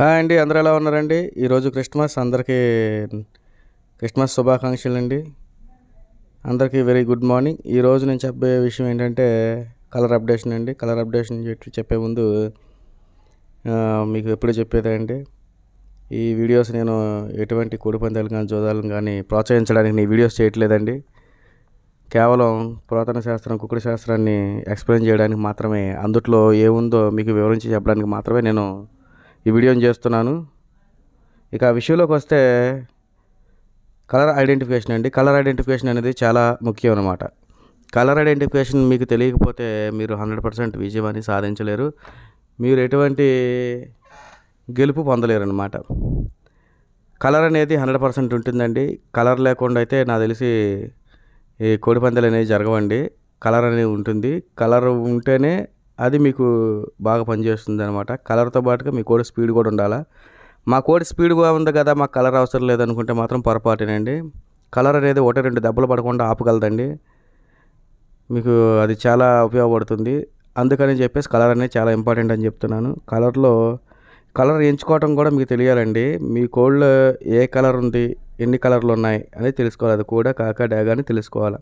hi అండి అందరూ ఎలా ఉన్నారండి ఈరోజు క్రిస్మస్ అందరికీ క్రిస్మస్ శుభాకాంక్షలు అండి అందరికీ వెరీ గుడ్ మార్నింగ్ ఈరోజు నేను చెప్పే విషయం ఏంటంటే కలర్ అప్డేషన్ అండి కలర్ అప్డేషన్ చెప్పే ముందు మీకు ఎప్పుడు చెప్పేదే అండి ఈ వీడియోస్ నేను ఎటువంటి కోడి పందాలు కానీ చూడాలని కానీ ప్రోత్సహించడానికి నేను వీడియోస్ చేయట్లేదండి కేవలం పురాతన శాస్త్రం కుకుడు శాస్త్రాన్ని ఎక్స్ప్లెయిన్ చేయడానికి మాత్రమే అందుట్లో ఏముందో మీకు వివరించి చెప్పడానికి మాత్రమే నేను ఈ వీడియోని చేస్తున్నాను ఇక విషయంలోకి వస్తే కలర్ ఐడెంటిఫికేషన్ అండి కలర్ ఐడెంటిఫికేషన్ అనేది చాలా ముఖ్యం అనమాట కలర్ ఐడెంటిఫికేషన్ మీకు తెలియకపోతే మీరు హండ్రెడ్ పర్సెంట్ విజయమని సాధించలేరు మీరు ఎటువంటి గెలుపు పొందలేరు అనమాట కలర్ అనేది హండ్రెడ్ పర్సెంట్ ఉంటుందండి కలర్ లేకుండా అయితే నాకు తెలిసి ఈ పందాలు అనేవి జరగవండి కలర్ అనేది ఉంటుంది కలర్ ఉంటేనే అది మీకు బాగా పనిచేస్తుంది అనమాట కలర్తో పాటుగా మీ కోడి స్పీడ్ కూడా ఉండాలా మా కోడి స్పీడ్గా ఉంది కదా మాకు కలర్ అవసరం లేదనుకుంటే మాత్రం పొరపాటేనండి కలర్ అనేది ఒకటి రెండు దెబ్బలు పడకుండా ఆపగలదండి మీకు అది చాలా ఉపయోగపడుతుంది అందుకని చెప్పేసి కలర్ అనేది చాలా ఇంపార్టెంట్ అని చెప్తున్నాను కలర్లో కలర్ ఎంచుకోవటం కూడా మీకు తెలియాలండి మీ కోళ్ళు ఏ కలర్ ఉంది ఎన్ని కలర్లు ఉన్నాయి అనేది తెలుసుకోవాలి అది కూడా కాకా డాగా అని తెలుసుకోవాలి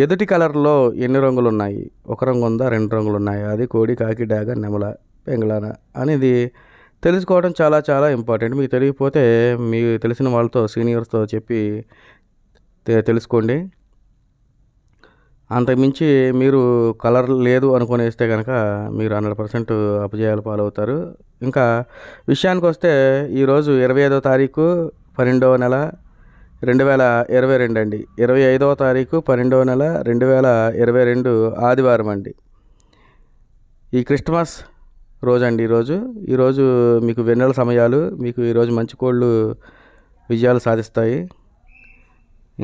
ఎదుటి కలర్లో ఎన్ని రంగులు ఉన్నాయి ఒక రంగు ఉందా రెండు రంగులు ఉన్నాయి అది కోడి కాకి డాగ నెమల పెంగళాన అనేది తెలుసుకోవడం చాలా చాలా ఇంపార్టెంట్ మీకు తెలియకపోతే మీకు తెలిసిన వాళ్ళతో సీనియర్స్తో చెప్పి తెలుసుకోండి అంతకుమించి మీరు కలర్ లేదు అనుకునేస్తే కనుక మీరు హండ్రెడ్ పర్సెంట్ అపజయాలు పాలవుతారు ఇంకా విషయానికి వస్తే ఈరోజు ఇరవై ఐదో తారీఖు పన్నెండవ నెల రెండు వేల ఇరవై రెండు అండి ఇరవై ఐదవ తారీఖు పన్నెండవ నెల రెండు వేల ఇరవై రెండు ఆదివారం అండి ఈ క్రిస్మస్ రోజు అండి ఈరోజు ఈరోజు మీకు వెన్నెల సమయాలు మీకు ఈరోజు మంచి కోళ్ళు విజయాలు సాధిస్తాయి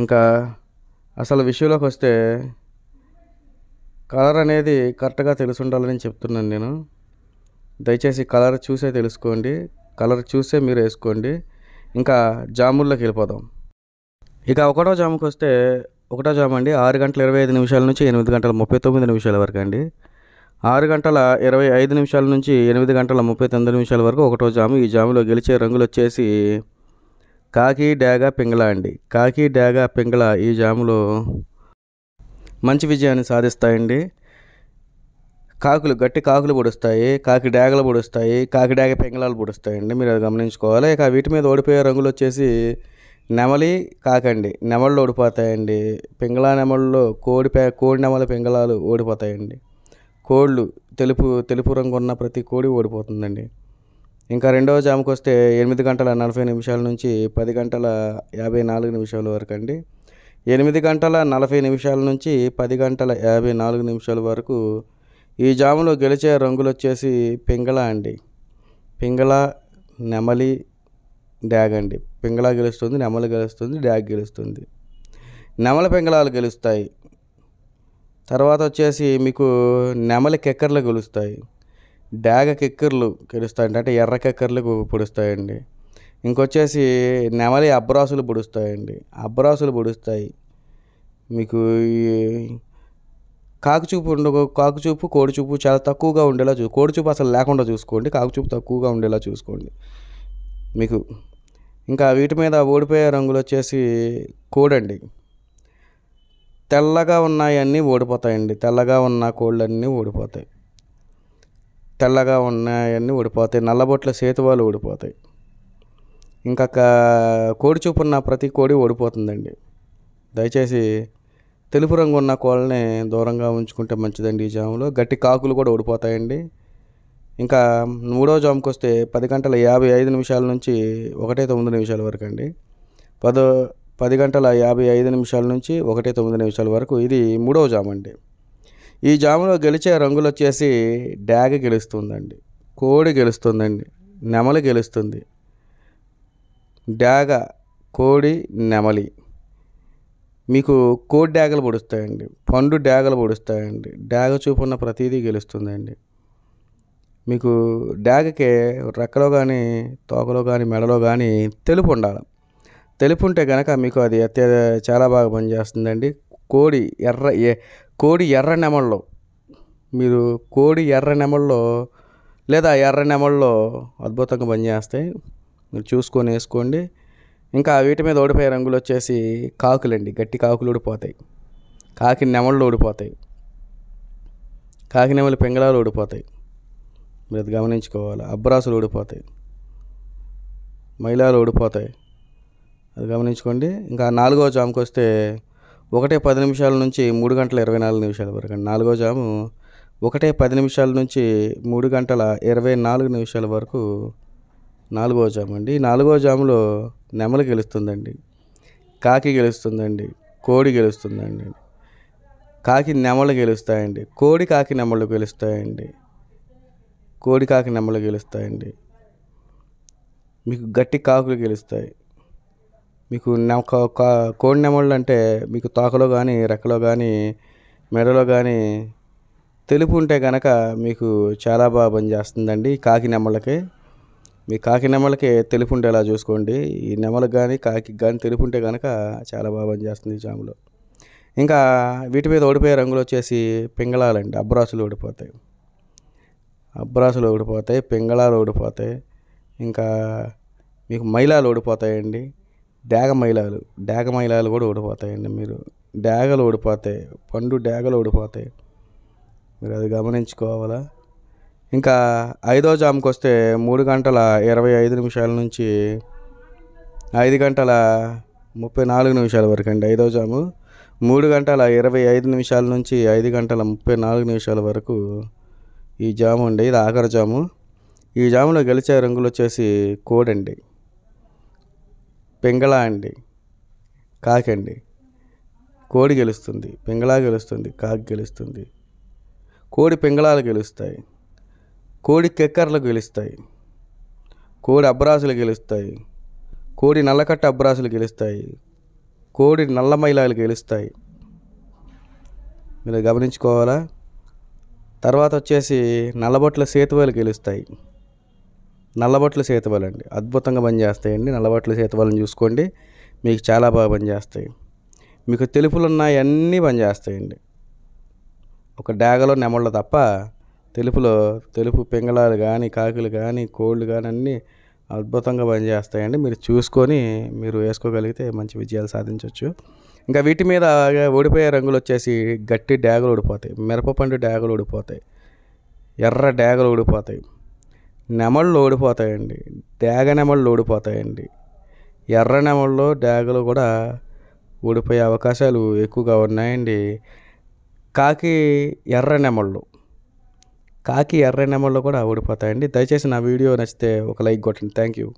ఇంకా అసలు విషయంలోకి వస్తే కలర్ అనేది కరెక్ట్గా తెలిసి ఉండాలని చెప్తున్నాను నేను దయచేసి కలర్ చూసే తెలుసుకోండి కలర్ చూసే మీరు వేసుకోండి ఇంకా జాముల్లోకి వెళ్ళిపోదాం ఇక ఒకటో జామకు వస్తే ఒకటో జామ అండి ఆరు గంటల ఇరవై ఐదు నిమిషాల నుంచి ఎనిమిది గంటల ముప్పై తొమ్మిది నిమిషాల వరకు అండి ఆరు గంటల ఇరవై ఐదు నిమిషాల నుంచి ఎనిమిది గంటల ముప్పై తొమ్మిది నిమిషాల వరకు ఒకటో జాము ఈ జాములో గెలిచే రంగులు వచ్చేసి కాకి డాగా పింగళ అండి కాకి డాగా పింగళ ఈ జాములో మంచి విజయాన్ని సాధిస్తాయండి కాకులు గట్టి కాకులు పొడుస్తాయి కాకి డాగలు పొడుస్తాయి కాకి డాగ పింగళాలు పొడుస్తాయండి మీరు అది గమనించుకోవాలి ఇక వీటి మీద ఓడిపోయే రంగులు వచ్చేసి నెమలి కాకండి నెమళ్ళు ఓడిపోతాయండి పింగళా నెమళ్ళు కోడి పే కోడి నెమల పింగళాలు ఓడిపోతాయండి కోళ్ళు తెలుపు తెలుపు రంగు ఉన్న ప్రతి కోడి ఓడిపోతుందండి ఇంకా రెండవ జామకు వస్తే ఎనిమిది గంటల నలభై నిమిషాల నుంచి పది గంటల యాభై నాలుగు నిమిషాల వరకు అండి ఎనిమిది గంటల నలభై నిమిషాల నుంచి పది గంటల యాభై నాలుగు నిమిషాల వరకు ఈ జాములో గెలిచే రంగులు వచ్చేసి పింగళ అండి పింగళ నెమలి డ్యాగ్ అండి పింగళ గెలుస్తుంది నెమలు గెలుస్తుంది డ్యాగ్ గెలుస్తుంది నెమల పింగళాలు గెలుస్తాయి తర్వాత వచ్చేసి మీకు నెమల కెక్కర్లు గెలుస్తాయి డ్యాగ కెక్కర్లు గెలుస్తాయండి అంటే ఎర్ర కెక్కర్లు పొడుస్తాయండి ఇంకొచ్చేసి నెమలి అబ్బరాసులు పొడుస్తాయండి అబ్రాసులు పొడుస్తాయి మీకు కాకుచూపు ఉండ కాకుచూపు కోడిచూపు చాలా తక్కువగా ఉండేలా చూ కోడిచూపు అసలు లేకుండా చూసుకోండి కాకుచూపు తక్కువగా ఉండేలా చూసుకోండి మీకు ఇంకా వీటి మీద ఓడిపోయే రంగులు వచ్చేసి కోడండి తెల్లగా ఉన్నాయన్నీ ఓడిపోతాయండి తెల్లగా ఉన్న కోళ్ళన్నీ ఓడిపోతాయి తెల్లగా ఉన్నాయన్నీ ఓడిపోతాయి నల్లబొట్ల సేతువాలు ఓడిపోతాయి ఇంకా కోడి చూపు ఉన్న ప్రతి కోడి ఓడిపోతుందండి దయచేసి తెలుపు రంగు ఉన్న కోళ్ళని దూరంగా ఉంచుకుంటే మంచిదండి ఈ జాములో గట్టి కాకులు కూడా ఓడిపోతాయండి ఇంకా మూడో జామ్కి వస్తే పది గంటల యాభై ఐదు నిమిషాల నుంచి ఒకటే తొమ్మిది నిమిషాల వరకు అండి పదో పది గంటల యాభై ఐదు నిమిషాల నుంచి ఒకటే తొమ్మిది నిమిషాల వరకు ఇది మూడవ జామ్ అండి ఈ జాములో గెలిచే రంగులు వచ్చేసి డ్యాగ్ గెలుస్తుందండి కోడి గెలుస్తుందండి నెమలి గెలుస్తుంది డ్యాగ కోడి నెమలి మీకు కోడి డ్యాగలు పొడుస్తాయండి పండు డ్యాగలు పొడుస్తాయండి డ్యాగ చూపున్న ప్రతిదీ గెలుస్తుందండి మీకు డాగకి రెక్కలో కానీ తోకలో కానీ మెడలో కానీ తెలుపు ఉండాలి తెలుపు ఉంటే కనుక మీకు అది అత్య చాలా బాగా పనిచేస్తుందండి కోడి ఎర్ర కోడి ఎర్ర నెమల్లో మీరు కోడి ఎర్ర నెమల్లో లేదా ఎర్ర నెమల్లో అద్భుతంగా పనిచేస్తాయి మీరు చూసుకొని వేసుకోండి ఇంకా వీటి మీద ఓడిపోయే రంగులు వచ్చేసి కాకులండి గట్టి కాకులు ఊడిపోతాయి కాకి నెమళ్ళు ఊడిపోతాయి కాకి నెమలు పెంగళాలు ఊడిపోతాయి మీరు అది గమనించుకోవాలి అబ్రాసులు ఓడిపోతాయి మహిళలు ఓడిపోతాయి అది గమనించుకోండి ఇంకా నాలుగో జాముకి వస్తే ఒకటే పది నిమిషాల నుంచి మూడు గంటల ఇరవై నాలుగు నిమిషాల వరకు అండి నాలుగో జాము ఒకటే పది నిమిషాల నుంచి మూడు గంటల ఇరవై నాలుగు నిమిషాల వరకు నాలుగో జాము అండి నాలుగో జాములో నెమలి గెలుస్తుందండి కాకి గెలుస్తుందండి కోడి గెలుస్తుందండి కాకి నెమలు గెలుస్తాయండి కోడి కాకి నెమళ్ళు గెలుస్తాయండి కోడి కాకి నెమ్మలు గెలుస్తాయండి మీకు గట్టి కాకులు గెలుస్తాయి మీకు కోడి నెమళ్ళు అంటే మీకు తోకలో కానీ రెక్కలో కానీ మెడలో కానీ తెలుపు ఉంటే కనుక మీకు చాలా బాగా పనిచేస్తుందండి కాకి నెమ్మలకి మీ కాకి నెమ్మలకి తెలుపు ఉండేలా చూసుకోండి ఈ నెమలకు కానీ కాకి కానీ తెలుపు ఉంటే కనుక చాలా బాగా పనిచేస్తుంది ఈ జాములో ఇంకా వీటి మీద ఓడిపోయే రంగులు వచ్చేసి పింగళాలండి అబ్బరాసులు ఓడిపోతాయి అబ్రాసులు ఓడిపోతాయి పింగళాలు ఓడిపోతాయి ఇంకా మీకు మైలాలు ఓడిపోతాయండి డేగ మైలాలు డేగ మైలాలు కూడా ఓడిపోతాయండి మీరు డేగలు ఓడిపోతాయి పండు డేగలు ఓడిపోతాయి మీరు అది గమనించుకోవాలా ఇంకా ఐదో జామ్కి వస్తే మూడు గంటల ఇరవై ఐదు నిమిషాల నుంచి ఐదు గంటల ముప్పై నాలుగు నిమిషాల వరకు అండి ఐదో జాము మూడు గంటల ఇరవై ఐదు నిమిషాల నుంచి ఐదు గంటల ముప్పై నాలుగు నిమిషాల వరకు ఈ జాము అండి ఇది ఆఖరి జాము ఈ జాములో గెలిచే రంగులు వచ్చేసి కోడండి పింగళా అండి కాకండి కోడి గెలుస్తుంది పింగళా గెలుస్తుంది కాకి గెలుస్తుంది కోడి పింగళాలు గెలుస్తాయి కోడి కెక్కర్లు గెలుస్తాయి కోడి అబ్రాసులు గెలుస్తాయి కోడి నల్లకట్ట అబ్రాసులు గెలుస్తాయి కోడి నల్ల మైలాలు గెలుస్తాయి మీరు గమనించుకోవాలా తర్వాత వచ్చేసి నల్లబొట్ల సేతువలు గెలుస్తాయి నల్లబొట్ల సేతువలు అండి అద్భుతంగా పనిచేస్తాయండి నల్లబొట్ల సేతువలను చూసుకోండి మీకు చాలా బాగా పనిచేస్తాయి మీకు అన్నీ పనిచేస్తాయండి ఒక డాగలో నెమళ్ళ తప్ప తెలుపులో తెలుపు పింగళాలు కానీ కాకులు కానీ కోళ్ళు కానీ అన్నీ అద్భుతంగా పనిచేస్తాయండి మీరు చూసుకొని మీరు వేసుకోగలిగితే మంచి విజయాలు సాధించవచ్చు ఇంకా వీటి మీద ఓడిపోయే రంగులు వచ్చేసి గట్టి డ్యాగులు ఊడిపోతాయి మిరపపండు డ్యాగులు ఊడిపోతాయి ఎర్ర డ్యాగులు ఊడిపోతాయి నెమళ్ళు ఓడిపోతాయండి డ్యాగ నెమళ్ళు ఓడిపోతాయండి ఎర్ర నెమళ్ళు డ్యాగులు కూడా ఓడిపోయే అవకాశాలు ఎక్కువగా ఉన్నాయండి కాకి ఎర్ర నెమళ్ళు కాకి ఎర్ర నెమళ్ళు కూడా ఓడిపోతాయండి దయచేసి నా వీడియో నచ్చితే ఒక లైక్ కొట్టండి థ్యాంక్ యూ